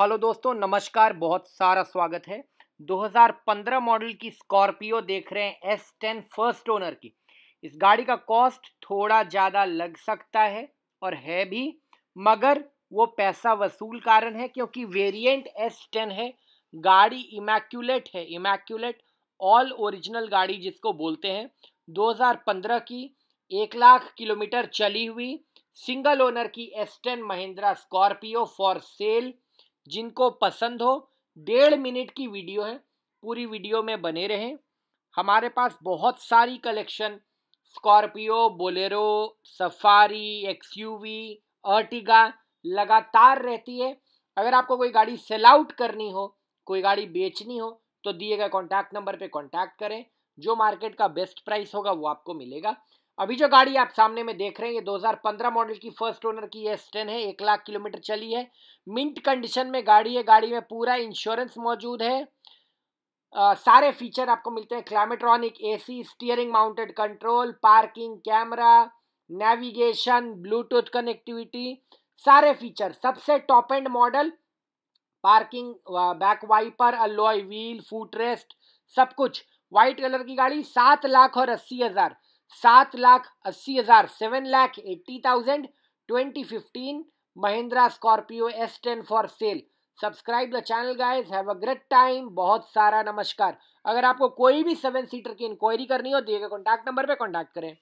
hello दोस्तों नमस्कार बहुत सारा स्वागत है 2015 मॉडल की स्कॉर्पियो देख रहे हैं एस टेन फर्स्ट ओनर की इस गाड़ी का कॉस्ट थोड़ा ज़्यादा लग सकता है और है भी मगर वो पैसा वसूल कारण है क्योंकि वेरिएंट एस टेन है गाड़ी इमैक्यूलेट है इमैक्यूलेट ऑल ओरिजिनल गाड़ी जिसको बोलते हैं 2015 की एक लाख किलोमीटर चली हुई सिंगल ओनर की S ten Mahindra Scorpio for sale जिनको पसंद हो डेढ़ मिनट की वीडियो है पूरी वीडियो में बने रहें हमारे पास बहुत सारी collection Scorpio Bolero Safari XUV Ertiga लगातार रहती है अगर आपको कोई गाड़ी सेल आउट करनी हो कोई गाड़ी बेचनी हो तो दिए गए कॉन्टैक्ट नंबर पे कॉन्टैक्ट करें जो मार्केट का बेस्ट प्राइस होगा वो आपको मिलेगा अभी जो गाड़ी आप सामने में देख रहे हैं ये 2015 मॉडल की फर्स्ट ओनर की एस टेन है एक लाख किलोमीटर चली है मिंट कंडीशन में गाड़ी है गाड़ी में पूरा इंश्योरेंस मौजूद है आ, सारे फीचर आपको मिलते हैं climatronic AC steering mounted control parking camera navigation Bluetooth connectivity सारे फीचर सबसे top end model parking back wiper alloy wheel foot rest सब कुछ व्हाइट कलर की गाड़ी सात लाख और अस्सी हज़ार सात लाख अस्सी हज़ार seven lakh eighty thousand twenty fifteen Mahindra Scorpio S ten for sale subscribe the channel guys have a great time बहुत सारा नमस्कार अगर आपको कोई भी सेवन सीटर की इंक्वायरी करनी हो दिए गए कॉन्टैक्ट नंबर पर कॉन्टैक्ट करें